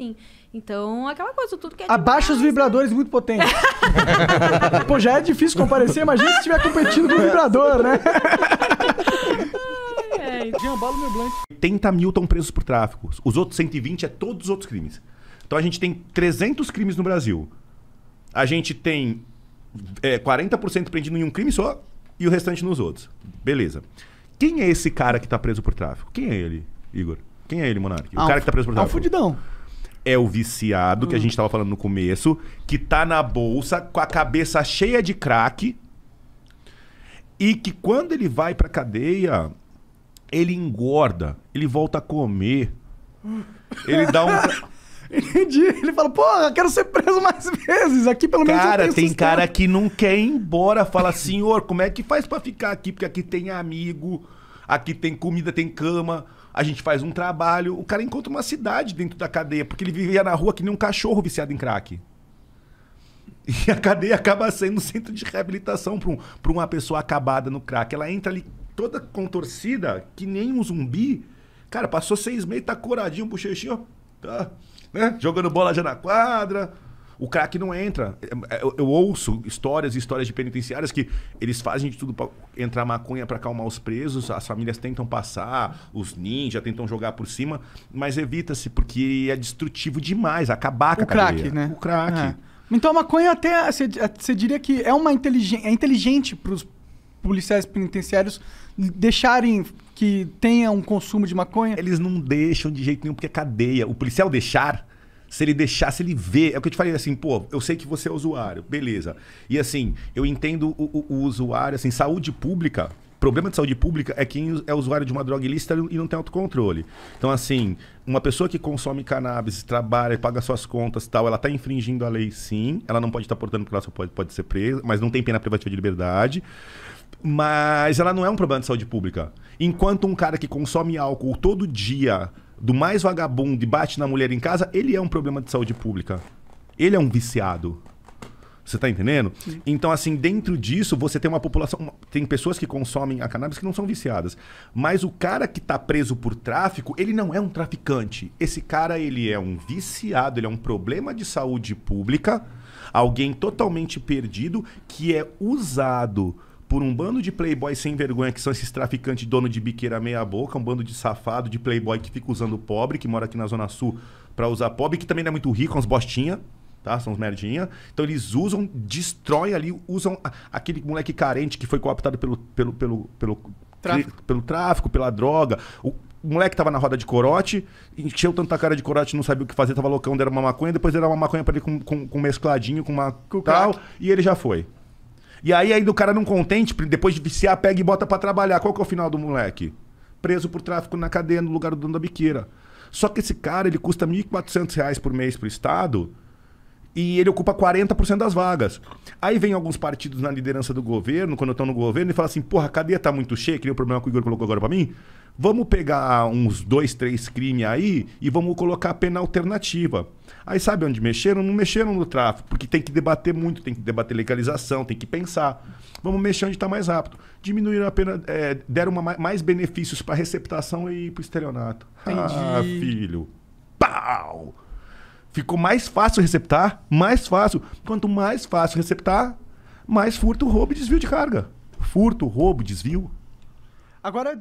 assim. Então, aquela coisa, tudo que é Abaixa os é vibradores muito potentes. Pô, já é difícil comparecer, imagina se estiver competindo com o vibrador, né? Jambalo meu é blank. 80 mil estão presos por tráfico. Os outros 120 é todos os outros crimes. Então a gente tem 300 crimes no Brasil. A gente tem é, 40% prendido em um crime só e o restante nos outros. Beleza. Quem é esse cara que está preso por tráfico? Quem é ele, Igor? Quem é ele, Monark? O ah, cara que está preso por tráfico? É um fudidão é o viciado, que a hum. gente estava falando no começo, que tá na bolsa com a cabeça cheia de crack e que quando ele vai pra cadeia, ele engorda, ele volta a comer, ele dá um. Entendi. Ele fala, porra, quero ser preso mais vezes. Aqui pelo menos. Cara, tem sustento. cara que não quer ir embora. Fala, senhor, como é que faz para ficar aqui? Porque aqui tem amigo, aqui tem comida, tem cama. A gente faz um trabalho, o cara encontra uma cidade dentro da cadeia, porque ele vivia na rua que nem um cachorro viciado em crack. E a cadeia acaba sendo um centro de reabilitação para um, uma pessoa acabada no crack. Ela entra ali toda contorcida, que nem um zumbi. Cara, passou seis meses, tá coradinho, bochechinho, tá, né? Jogando bola já na quadra, o crack não entra. Eu, eu ouço histórias e histórias de penitenciárias que eles fazem de tudo para entrar maconha para acalmar os presos, as famílias tentam passar, os ninjas tentam jogar por cima, mas evita-se, porque é destrutivo demais, acabar com o a cadeia. crack, né? O crack. É. Então a maconha até, você diria que é uma inteligente, é inteligente para os policiais penitenciários deixarem que tenha um consumo de maconha? Eles não deixam de jeito nenhum, porque é cadeia. O policial deixar se ele deixasse ele ver. É o que eu te falei assim, pô, eu sei que você é usuário, beleza. E assim, eu entendo o, o, o usuário, assim, saúde pública. Problema de saúde pública é quem é usuário de uma droga ilícita e não tem autocontrole. Então, assim, uma pessoa que consome cannabis, trabalha, paga suas contas tal, ela está infringindo a lei, sim. Ela não pode estar tá portando porque ela só pode, pode ser presa, mas não tem pena privativa de liberdade mas ela não é um problema de saúde pública. Enquanto um cara que consome álcool todo dia do mais vagabundo e bate na mulher em casa, ele é um problema de saúde pública. Ele é um viciado. Você tá entendendo? Sim. Então, assim, dentro disso, você tem uma população. Tem pessoas que consomem a cannabis que não são viciadas. Mas o cara que tá preso por tráfico, ele não é um traficante. Esse cara, ele é um viciado, ele é um problema de saúde pública, alguém totalmente perdido que é usado por um bando de playboy sem vergonha que são esses traficantes dono de biqueira meia boca, um bando de safado, de playboy que fica usando pobre, que mora aqui na Zona Sul para usar pobre, que também não é muito rico, uns bostinha, tá? São uns merdinha. Então eles usam, destroem ali, usam aquele moleque carente que foi cooptado pelo pelo pelo pelo tráfico, pelo tráfico pela droga. O, o moleque tava na roda de corote, encheu tanta cara de corote, não sabia o que fazer, tava loucão, deram uma maconha, depois deram uma maconha pra ele com, com, com mescladinho, com uma com tal, crack. e ele já foi. E aí ainda o cara não contente, depois de viciar, pega e bota para trabalhar. Qual que é o final do moleque? Preso por tráfico na cadeia no lugar do dono da biqueira. Só que esse cara, ele custa R$ 1.400 por mês pro Estado e ele ocupa 40% das vagas. Aí vem alguns partidos na liderança do governo, quando estão no governo, e fala assim: porra, a cadeia tá muito cheia, que nem o problema que o Igor colocou agora para mim. Vamos pegar uns dois, três crimes aí e vamos colocar a pena alternativa. Aí sabe onde mexeram? Não mexeram no tráfico, porque tem que debater muito, tem que debater legalização, tem que pensar. Vamos mexer onde está mais rápido. Diminuíram a pena, é, deram uma, mais benefícios para receptação e para estelionato. Entendi. Ah, filho. Pau! Ficou mais fácil receptar, mais fácil. Quanto mais fácil receptar, mais furto, roubo e desvio de carga. Furto, roubo, desvio. Agora